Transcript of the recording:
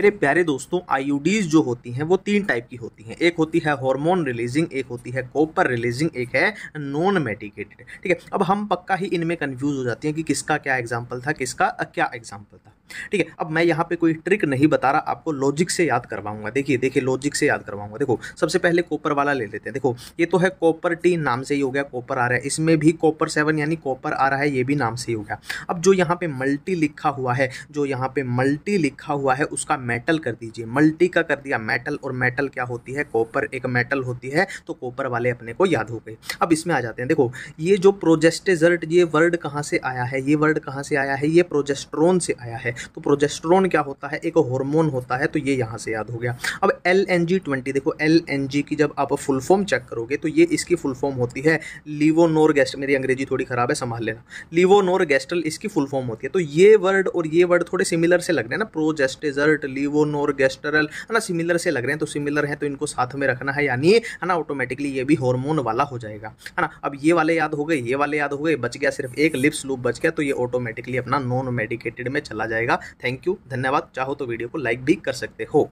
मेरे प्यारे दोस्तों आईयूडीज जो होती हैं वो तीन टाइप की होती हैं एक होती है हार्मोन रिलीजिंग एक होती है कॉपर रिलीजिंग एक है नॉन मेडिकेटेड ठीक है अब हम पक्का ही इनमें कन्फ्यूज हो जाते हैं कि किसका क्या एग्जाम्पल था किसका क्या एग्जाम्पल था ठीक है अब मैं यहाँ पे कोई ट्रिक नहीं बता रहा आपको लॉजिक से याद करवाऊंगा देखिए देखिए लॉजिक से याद करवाऊंगा देखो सबसे पहले कॉपर वाला ले लेते हैं देखो ये तो है कॉपर टीन नाम से ही हो गया कॉपर आ रहा है इसमें भी कॉपर सेवन यानी कॉपर आ रहा है ये भी नाम से ही हो गया अब जो यहाँ पे मल्टी लिखा हुआ है जो यहाँ पे मल्टी लिखा हुआ है उसका मेटल कर दीजिए मल्टी का कर दिया मेटल और मेटल क्या होती है कॉपर एक मेटल होती है तो कॉपर वाले अपने को याद हो गए अब इसमें आ जाते हैं देखो ये जो प्रोजेस्टेजर्ट ये वर्ड कहाँ से आया है ये वर्ड कहाँ से आया है ये प्रोजेस्ट्रोन से आया है तो प्रोजेस्ट्रोन क्या होता है एक हार्मोन होता है तो ये यहाँ से याद हो गया अब एल एन जी ट्वेंटी देखो एल एन जी की जब आप फुल फॉर्म चेक करोगे तो ये इसकी फुल फॉर्म होती है लिवोनोर गेस्ट मेरी अंग्रेजी थोड़ी ख़राब है संभाल लेना लिवोनोर गैस्ट्रल इसकी फुल फॉर्म होती है तो ये वर्ड और ये वर्ड थोड़े सिमिलर से लग रहे हैं ना प्रोजेस्टेजर्ट लिवोनोर गैस्टरल है ना सिमिलर से लग रहे हैं तो सिमिलर है तो इनको साथ में रखना है यानी है ना ऑटोमेटिकली ये भी हॉर्मोन वाला हो जाएगा है ना अब ये वाले याद हो गए ये वाले याद हो गए बच गया सिर्फ एक लिप्स लूप बच गया तो ये ऑटोमेटिकली अपना नॉन मेडिकेटेड में चला जाएगा करेगा थैंक यू धन्यवाद चाहो तो वीडियो को लाइक भी कर सकते हो